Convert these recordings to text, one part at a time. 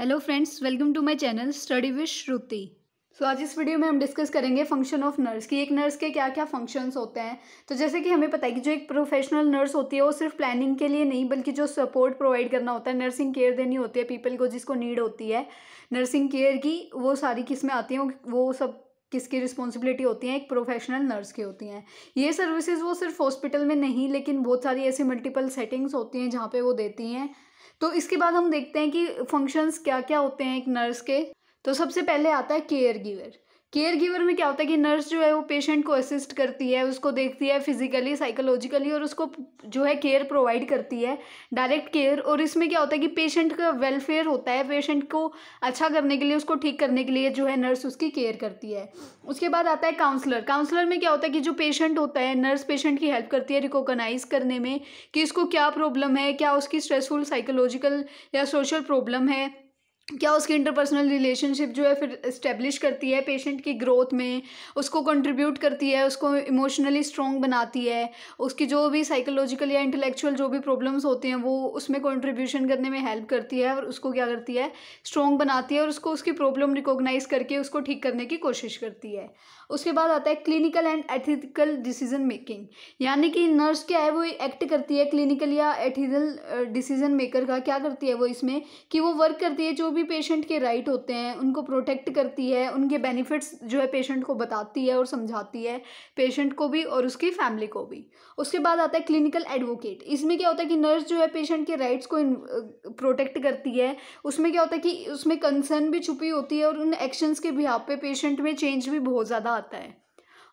hello friends welcome to my channel study with Shruti so आज इस video में हम डिस्कस करेंगे फंक्शन ऑफ नर्स की एक नर्स के क्या क्या फंक्शंस होते हैं तो जैसे कि हमें पता है कि जो एक प्रोफेशनल नर्स होती है वो सिर्फ प्लानिंग के लिए नहीं बल्कि जो सपोर्ट प्रोवाइड करना होता है नर्सिंग केयर देनी होती है पीपल को जिसको नीड होती है नर्सिंग केयर की वो सारी किस्में आती हैं वो सब किसकी रिस्पॉन्सिबिलिटी होती हैं एक प्रोफेशनल नर्स की होती हैं ये सर्विसेज वो सिर्फ हॉस्पिटल में नहीं लेकिन बहुत सारी ऐसी मल्टीपल सेटिंग्स होती हैं जहाँ पे वो देती हैं तो इसके बाद हम देखते हैं कि फंक्शंस क्या क्या होते हैं एक नर्स के तो सबसे पहले आता है केयर गिवर केयर गिवर में क्या होता है कि नर्स जो है वो पेशेंट को असिस्ट करती है उसको देखती है फिजिकली साइकोलॉजिकली और उसको जो है केयर प्रोवाइड करती है डायरेक्ट केयर और इसमें क्या होता है कि पेशेंट का वेलफेयर होता है पेशेंट को अच्छा करने के लिए उसको ठीक करने के लिए जो है नर्स उसकी केयर करती है उसके बाद आता है काउंसलर काउंसलर में क्या होता है कि जो पेशेंट होता है नर्स पेशेंट की हेल्प करती है रिकोगनाइज करने में कि इसको क्या प्रॉब्लम है क्या उसकी स्ट्रेसफुल साइकोलॉजिकल या सोशल प्रॉब्लम है क्या उसकी इंटरपर्सनल रिलेशनशिप जो है फिर इस्टेब्लिश करती है पेशेंट की ग्रोथ में उसको कंट्रीब्यूट करती है उसको इमोशनली स्ट्रॉन्ग बनाती है उसकी जो भी साइकोलॉजिकल या इंटेलेक्चुअल जो भी प्रॉब्लम्स होते हैं वो उसमें कंट्रीब्यूशन करने में हेल्प करती है और उसको क्या करती है स्ट्रॉन्ग बनाती है और उसको उसकी प्रॉब्लम रिकोगनाइज करके उसको ठीक करने की कोशिश करती है उसके बाद आता है clinical and ethical decision making यानी कि नर्स क्या है वो एक्ट करती है क्लिनिकल या एथिकल डिसीजन मेकर का क्या करती है वो इसमें कि वो वर्क करती है जो भी पेशेंट के राइट होते हैं उनको प्रोटेक्ट करती है उनके बेनिफिट्स जो है पेशेंट को बताती है और समझाती है पेशेंट को भी और उसकी फैमिली को भी उसके बाद आता है क्लिनिकल एडवोकेट इसमें क्या होता है कि नर्स जो है पेशेंट के राइट्स को प्रोटेक्ट करती है उसमें क्या होता है कि उसमें कंसर्न भी छुपी होती है और उन एक्शंस के बिहाव पे पेशेंट में चेंज भी बहुत ज़्यादा आता है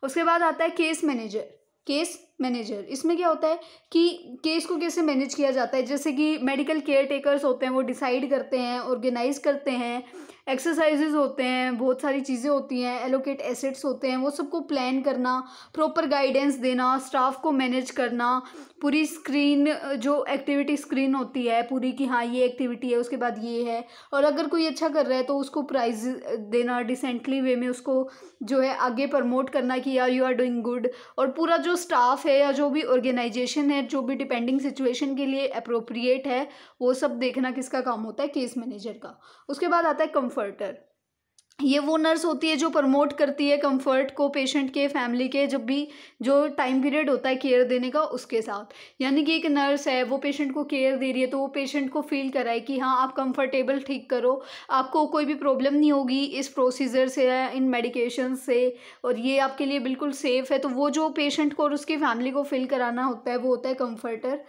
उसके बाद आता है केस मैनेजर केस मैनेजर इसमें क्या होता है कि केस को कैसे मैनेज किया जाता है जैसे कि मेडिकल केयर टेकर्स होते हैं वो डिसाइड करते हैं ऑर्गेनाइज करते हैं एक्सरसाइजेज होते हैं बहुत सारी चीज़ें होती हैं एलोकेट एसेट्स होते हैं वो सबको प्लान करना प्रॉपर गाइडेंस देना स्टाफ को मैनेज करना पूरी स्क्रीन जो एक्टिविटी स्क्रीन होती है पूरी कि हाँ ये एक्टिविटी है उसके बाद ये है और अगर कोई अच्छा कर रहा है तो उसको प्राइज़ देना डिसेंटली वे में उसको जो है आगे प्रमोट करना कि यार यू आर डूइंग गुड और पूरा जो स्टाफ है या जो भी ऑर्गेनाइजेशन है जो भी डिपेंडिंग सिचुएशन के लिए अप्रोप्रिएट है वो सब देखना किसका काम होता है केस मैनेजर का उसके बाद आता है कंफर्टर ये वो नर्स होती है जो प्रमोट करती है कंफर्ट को पेशेंट के फैमिली के जब भी जो टाइम पीरियड होता है केयर देने का उसके साथ यानी कि एक नर्स है वो पेशेंट को केयर दे रही है तो वो पेशेंट को फील कराए कि हाँ आप कंफर्टेबल ठीक करो आपको कोई भी प्रॉब्लम नहीं होगी इस प्रोसीजर से या इन मेडिकेशन से और ये आपके लिए बिल्कुल सेफ़ है तो वो जो पेशेंट को और उसकी फैमिली को फील कराना होता है वो होता है कम्फर्टर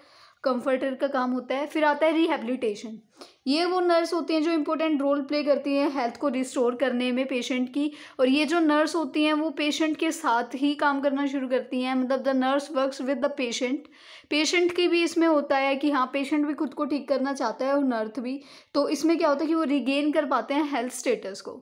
कंफर्टर का काम होता है फिर आता है रिहेबिलिटेशन ये वो नर्स होती हैं जो इम्पोर्टेंट रोल प्ले करती हैं हेल्थ को रिस्टोर करने में पेशेंट की और ये जो नर्स होती हैं वो पेशेंट के साथ ही काम करना शुरू करती हैं मतलब the nurse works with the patient patient की भी इसमें होता है कि हाँ पेशेंट भी खुद को ठीक करना चाहता है और नर्थ भी तो इसमें क्या होता है कि वो रिगेन कर पाते हैं हेल्थ स्टेटस को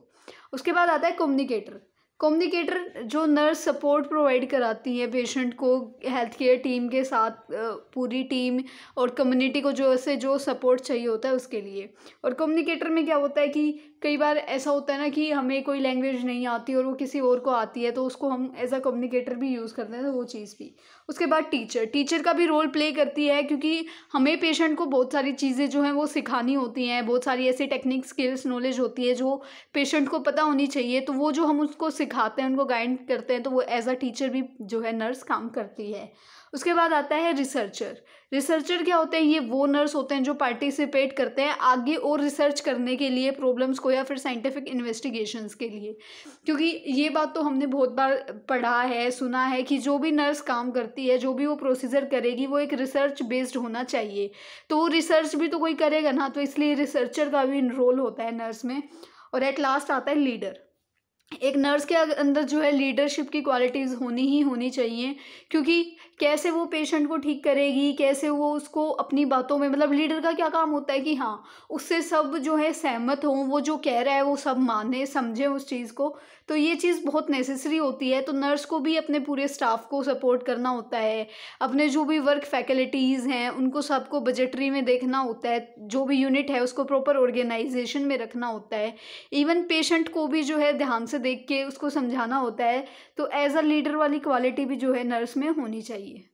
उसके बाद आता है कम्युनिकेटर कम्युनिकेटर जो नर्स सपोर्ट प्रोवाइड कराती है पेशेंट को हेल्थ केयर टीम के साथ पूरी टीम और कम्युनिटी को जो ऐसे जो सपोर्ट चाहिए होता है उसके लिए और कम्युनिकेटर में क्या होता है कि कई बार ऐसा होता है ना कि हमें कोई लैंग्वेज नहीं आती और वो किसी और को आती है तो उसको हम एज अ कम्युनिकेटर भी यूज़ करते हैं तो वो चीज़ भी उसके बाद टीचर टीचर का भी रोल प्ले करती है क्योंकि हमें पेशेंट को बहुत सारी चीज़ें जो हैं वो सिखानी होती हैं बहुत सारी ऐसी टेक्निक स्किल्स नॉलेज होती है जो पेशेंट को पता होनी चाहिए तो वो जो हम उसको सिखाते हैं उनको गाइड करते हैं तो वो एज अ टीचर भी जो है नर्स काम करती है उसके बाद आता है रिसर्चर रिसर्चर क्या होते हैं ये वो नर्स होते हैं जो पार्टिसिपेट करते हैं आगे और रिसर्च करने के लिए प्रॉब्लम्स को या फिर साइंटिफिक इन्वेस्टिगेशंस के लिए क्योंकि ये बात तो हमने बहुत बार पढ़ा है सुना है कि जो भी नर्स काम करती है जो भी वो प्रोसीजर करेगी वो एक रिसर्च बेस्ड होना चाहिए तो वो रिसर्च भी तो कोई करेगा ना तो इसलिए रिसर्चर का भी रोल होता है नर्स में और एट लास्ट आता है लीडर एक नर्स के अंदर जो है लीडरशिप की क्वालिटीज़ होनी ही होनी चाहिए क्योंकि कैसे वो पेशेंट को ठीक करेगी कैसे वो उसको अपनी बातों में मतलब लीडर का क्या काम होता है कि हाँ उससे सब जो है सहमत हों वो जो कह रहा है वो सब माने समझें उस चीज़ को तो ये चीज़ बहुत नेसेसरी होती है तो नर्स को भी अपने पूरे स्टाफ को सपोर्ट करना होता है अपने जो भी वर्क फैकल्टीज़ हैं उनको सबको बजटरी में देखना होता है जो भी यूनिट है उसको प्रॉपर ऑर्गेनाइजेशन में रखना होता है इवन पेशेंट को भी जो है ध्यान से देख के उसको समझाना होता है तो एज अ लीडर वाली क्वालिटी भी जो है नर्स में होनी चाहिए